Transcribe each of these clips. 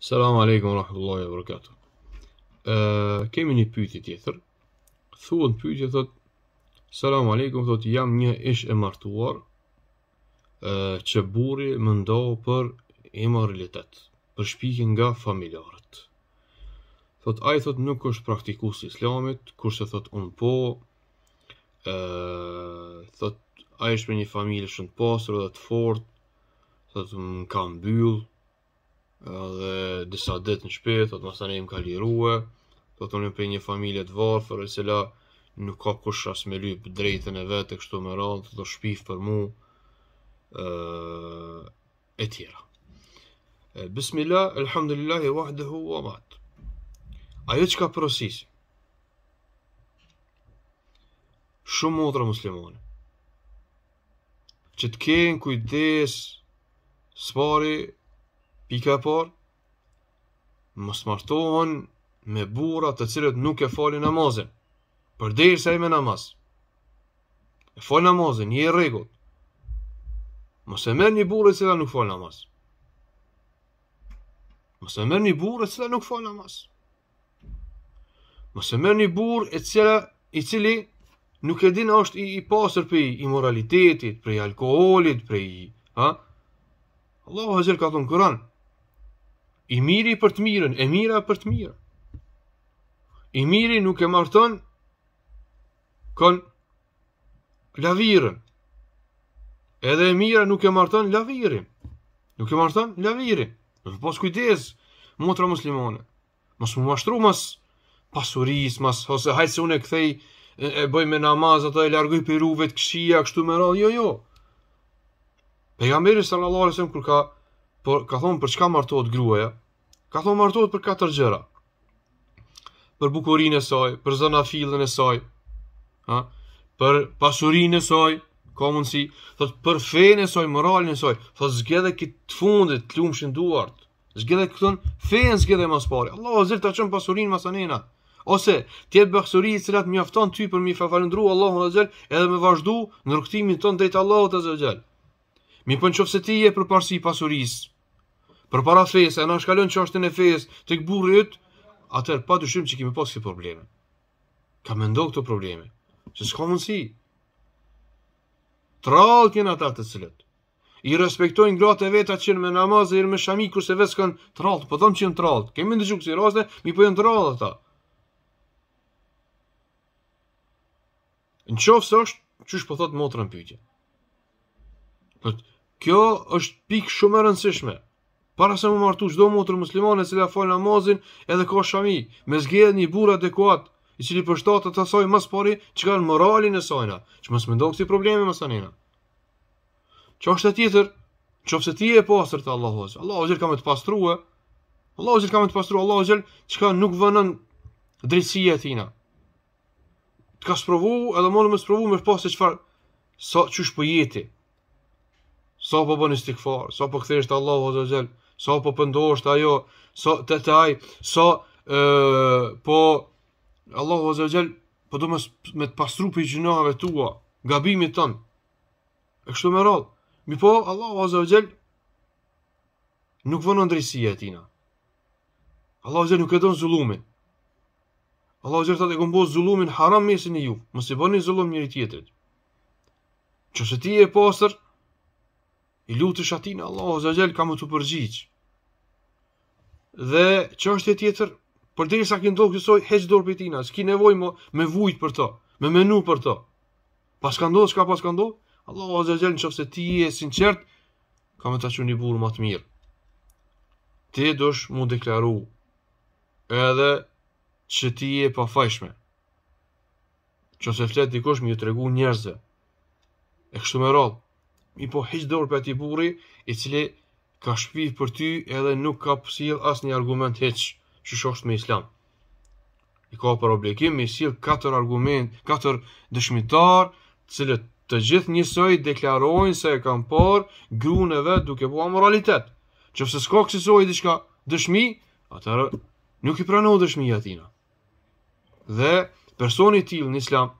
Salam aleikum wa rahmatullahi wa barakatuh. Ë kemi një pyetje tjetër. Thuhet pyetje thot Salam aleikum thot jam një ish e martuar ë që burri më ndau për emoralitet, për shpikje nga familjarët. Thot ai thot nuk është praktikues Islamit, kurse thot un po ë thot ai është me një familje shumë të pasur dhe të fortë, thot un kam mbyll dhe disa ditë në shtëpi, thotë mos tani më ka lirua. Do të thonë për një familje të varfër, e cila nuk ka kush as me lyp drejtën e vetë kështu më radh, do shpif për mua. ë e tjera. Bismillah, Elhamdullahi e wahdehu wa bat. Ajo që ka prosis. Shumë odra muslimane. Që të kenë kujtës, spari, pika parë, mos martohen me burra të cilët nuk e falin namazin. Përderisa i me namaz. E fal namazin, një rregull. Mos e merr një burrë që nuk fal namaz. Mos e merr një burrë që nuk fal namaz. Mos e merr një burrë e cila i cili nuk e din është i, i pasur për i moralitetit, për i alkoholit, për i... Allahu hazir ka thonë kuran, i miri për të mirën, e mira për të mirën. I miri nuk e marton kon lavirën. Edhe e mira nuk e marton lavirin. Nuk e marton lavirin. Do të pos kujdes motra muslimane. Mos më mashtru mas pasuris, mas ose hajtë se unë e kthej e, bëj me namaz ato e largoj për të këshia kështu me radhë. Jo, jo. Pejgamberi sallallahu alaihi wasallam kur ka Por ka thonë për çka martohet gruaja? Ka thonë martohet për katër gjëra. Për bukurinë e saj, për zënafillën e saj, ha? Për pasurinë e saj, ka mundësi, thot për fenë e saj, moralin e saj, thot zgjedhë këtë fundit, të lumshin duart. Zgjedhë këtën fenë zgjedhë më pari. Allahu azhil ta çon pasurinë mas Ose ti e bëksuri i cilat mjafton ty për mi falëndru Allahun azhil edhe me vazhdu në rrugtimin ton drejt Allahut azhil. Mi po në se ti je për parësi për para fejës, e në shkallon që ashtë e fejës të këburit, atër pa shumë që kemi pas këtë probleme. Ka me ndohë këto probleme, që s'ka mundësi. Tralë kënë ata të cilët. I respektojnë gratë e vetë që në me namazë, i në me shami, kurse vetë s'kanë tralë, po thëmë që jënë tralë, kemi në gjukë si rase, mi po jënë tralë ata. Po në qofë së është, që po thëtë motërën pyjtje. Kjo është pikë shumë e rëndësishme para se mu martu çdo motër muslimane e cila fal namazin edhe ka shami, me zgjedh një burr adekuat, i cili përshtat të asaj më spori çka në moralin e sajna, që mos mendoj si problemi më sanina. Ço është tjetër? Qofse ti e pastër te Allahu Azza. Allahu Azza ka më të pastruar. Allahu Azza ka me të pastruar. Allahu që çka nuk vënën drejtësia e tina. Të ka sprovu, edhe më më sprovu, më shpo se qëfar, sa so, qësh për po jeti, sa so, po për sa so, po për këthesht Allah, o sa po pëndosht ajo, sa të taj, sa po Allahu Azza wa po do mos me të pastru i gjinave tua, gabimit ton. E kështu me radh. Mi po Allahu Azza wa nuk vënë ndrysia e tina. Allahu Azza nuk e don zullumin. Allahu Azza e gumbo zulumin, haram mesin e ju. Mos i bëni zulum njëri tjetrit. se ti e pasër, i lutë është atinë, Allah, o zëgjel, ka më të përgjithë. Dhe që është e tjetër, për diri sa këndo kësoj, heç dorë për tina, s'ki nevoj më, me vujtë për të, me menu për të. Pas ka ndohë, s'ka pas ka ndohë, Allah, o zëgjel, në qëfë ti e sinqert, ka më të që një burë më të mirë. Ti e dosh mu deklaru, edhe që ti e pa fajshme. Që se fletë dikosh më ju të regu njerëzë, e kështu me rolë, mi po hiq dorë për ati burri, i cili ka shpiv për ty edhe nuk ka pësil as një argument heq që shosht me islam. I ka për obligim me isil 4 argument, 4 dëshmitar, cilët të gjithë njësoj deklarojnë se e kam parë gruneve e duke bua moralitet. Që fëse s'ka kësisoj i dëshmi, atërë nuk i prano dëshmi i atina. Dhe personi t'il në islam,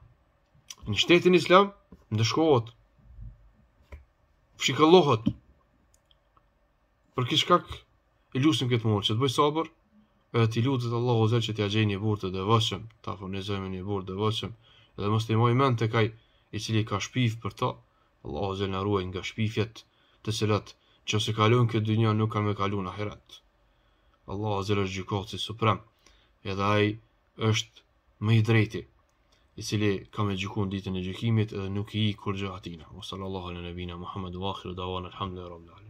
në shtetin islam, ndëshkohet shikallohet për kish kak e këtë mund që të bëj sabër edhe ti lutet Allahu zot që t'ia gjej një burrë të devotshëm ta furnizojmë një burrë të devotshëm edhe mos të mohoj mend tek ai i cili ka shpif për to Allahu zot na ruaj nga shpifjet të cilat nëse kalon këtë dynjë nuk kanë më kalon ahiret Allahu zot është gjykoci suprem edhe ai është më i drejti i cili ka gjukun ditën e gjukimit nuk i i kur gjë atina. O sallallahu ala nëbina Muhammed wa akhiru da'wan, alhamdulillah, rabbi